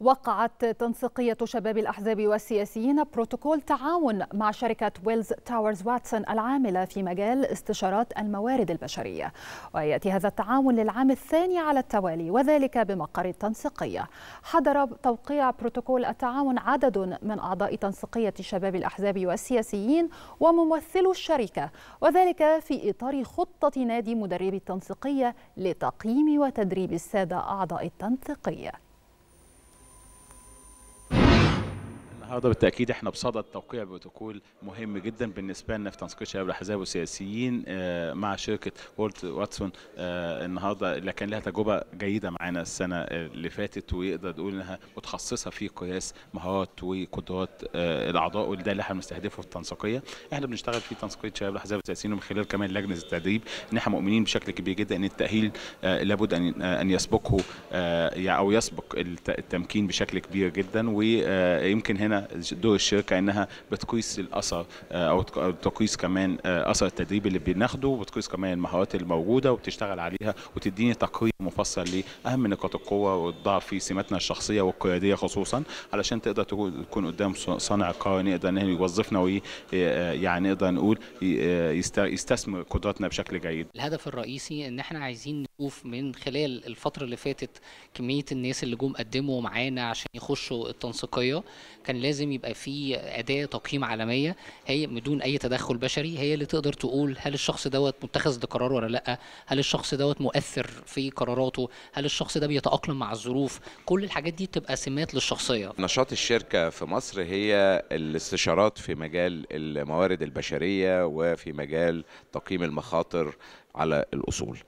وقعت تنسيقية شباب الأحزاب والسياسيين بروتوكول تعاون مع شركة ويلز تاورز واتسون العاملة في مجال استشارات الموارد البشرية ويأتي هذا التعاون للعام الثاني على التوالي وذلك بمقر التنسيقية حضر توقيع بروتوكول التعاون عدد من أعضاء تنسيقية شباب الأحزاب والسياسيين وممثلو الشركة وذلك في إطار خطة نادي مدرب التنسيقية لتقييم وتدريب السادة أعضاء التنسيقية النهارده بالتاكيد احنا بصدد توقيع بروتوكول مهم جدا بالنسبه لنا في تنسيق الشباب الاحزاب والسياسيين آه، مع شركه وولت واتسون آه، النهارده اللي كان لها تجربه جيده معانا السنه اللي فاتت ويقدر تقول انها متخصصه في قياس مهارات وقدرات آه، الاعضاء وده اللي احنا بنستهدفه في التنسيقيه احنا بنشتغل في تنسيقيه شباب الاحزاب والسياسيين ومن خلال كمان لجنه التدريب ان احنا مؤمنين بشكل كبير جدا ان التاهيل لابد ان ان يسبقه او يسبق التمكين بشكل كبير جدا ويمكن هنا دور الشركه انها بتقيس الاثر آه، او تقيس كمان آه، اثر التدريب اللي بناخده وبتقيس كمان المهارات الموجوده وبتشتغل عليها وتديني تقرير مفصل لاهم نقاط القوه والضعف في سماتنا الشخصيه والقياديه خصوصا علشان تقدر تكون قدام صانع قرار نقدر ان يوظفنا ويعني آه، نقدر نقول آه، يستثمر قدراتنا بشكل جيد. الهدف الرئيسي ان احنا عايزين نشوف من خلال الفتره اللي فاتت كميه الناس اللي جم قدموا معانا عشان يخشوا التنسيقيه كان لازم يبقى في اداه تقييم عالميه هي بدون اي تدخل بشري هي اللي تقدر تقول هل الشخص دوت متخذ قرار ولا لا؟ هل الشخص دوت مؤثر في قرار قراراته هل الشخص ده بيتاقلم مع الظروف كل الحاجات دي بتبقى سمات للشخصيه نشاط الشركه في مصر هي الاستشارات في مجال الموارد البشريه وفي مجال تقييم المخاطر على الاصول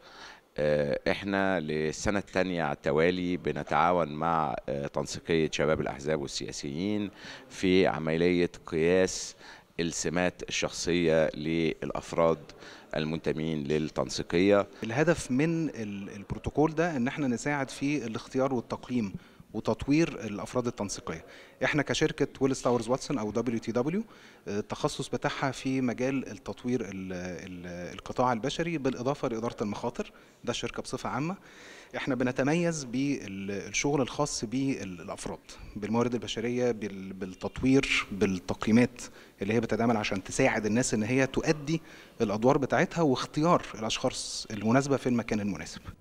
آه، احنا للسنة الثانية على التوالي بنتعاون مع آه، تنسيقية شباب الأحزاب والسياسيين في عملية قياس السمات الشخصية للأفراد المنتمين للتنسيقية الهدف من البروتوكول ده ان احنا نساعد في الاختيار والتقييم وتطوير الافراد التنسيقيه احنا كشركه ويلس تاورز واتسون او دبليو تي دبليو التخصص بتاعها في مجال التطوير الـ الـ القطاع البشري بالاضافه لاداره المخاطر ده الشركه بصفه عامه احنا بنتميز بالشغل الخاص بالافراد بالموارد البشريه بالتطوير بالتقييمات اللي هي بتتعمل عشان تساعد الناس ان هي تؤدي الادوار بتاعتها واختيار الاشخاص المناسبه في المكان المناسب